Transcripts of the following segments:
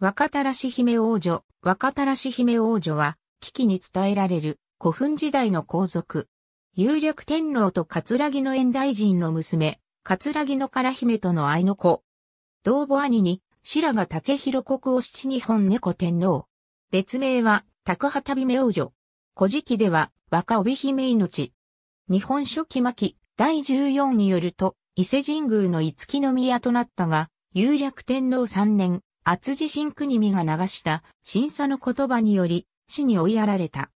若たらし姫王女、若たらし姫王女は、危機に伝えられる古墳時代の皇族。有力天皇と葛城の縁大臣の娘、葛城の唐姫との愛の子。同母兄に、白賀竹広国を七日本猫天皇。別名は、卓旗姫王女。古事記では、若帯姫命。日本書紀巻、第14によると、伊勢神宮の五木宮となったが、有略天皇3年、厚地震国見が流した審査の言葉により死に追いやられた。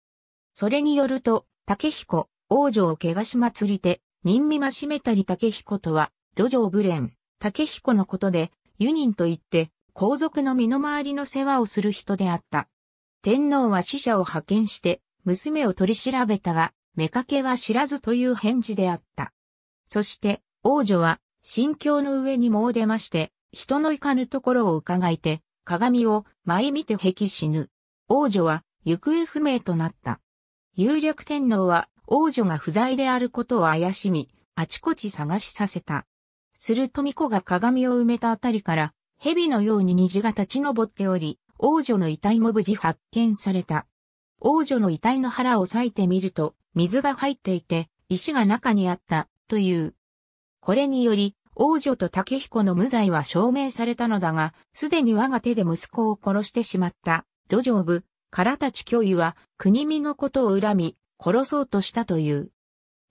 それによると、竹彦、王女を怪我しまつりて、任見ましめたり竹彦とは、路上無連、竹彦のことで、ユニンと言って、皇族の身の回りの世話をする人であった。天皇は死者を派遣して、娘を取り調べたが、妾は知らずという返事であった。そして、王女は、心境の上に詣出まして、人の行かぬところを伺いて、鏡を前見て壁死ぬ。王女は行方不明となった。有力天皇は王女が不在であることを怪しみ、あちこち探しさせた。すると巫女が鏡を埋めたあたりから、蛇のように虹が立ち上っており、王女の遺体も無事発見された。王女の遺体の腹を裂いてみると、水が入っていて、石が中にあった、という。これにより、王女と竹彦の無罪は証明されたのだが、すでに我が手で息子を殺してしまった、路上部、唐立教諭は、国見のことを恨み、殺そうとしたという。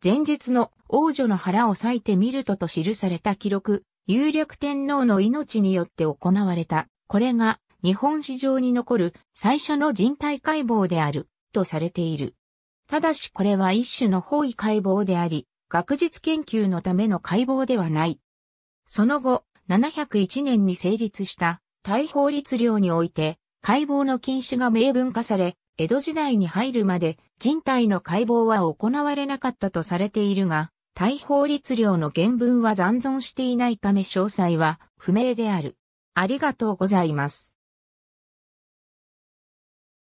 前日の王女の腹を裂いてみるとと記された記録、有力天皇の命によって行われた。これが日本史上に残る最初の人体解剖である、とされている。ただしこれは一種の包囲解剖であり、学術研究のための解剖ではない。その後、701年に成立した大法律令において、解剖の禁止が明文化され、江戸時代に入るまで人体の解剖は行われなかったとされているが、大法律令の原文は残存していないため詳細は不明である。ありがとうございます。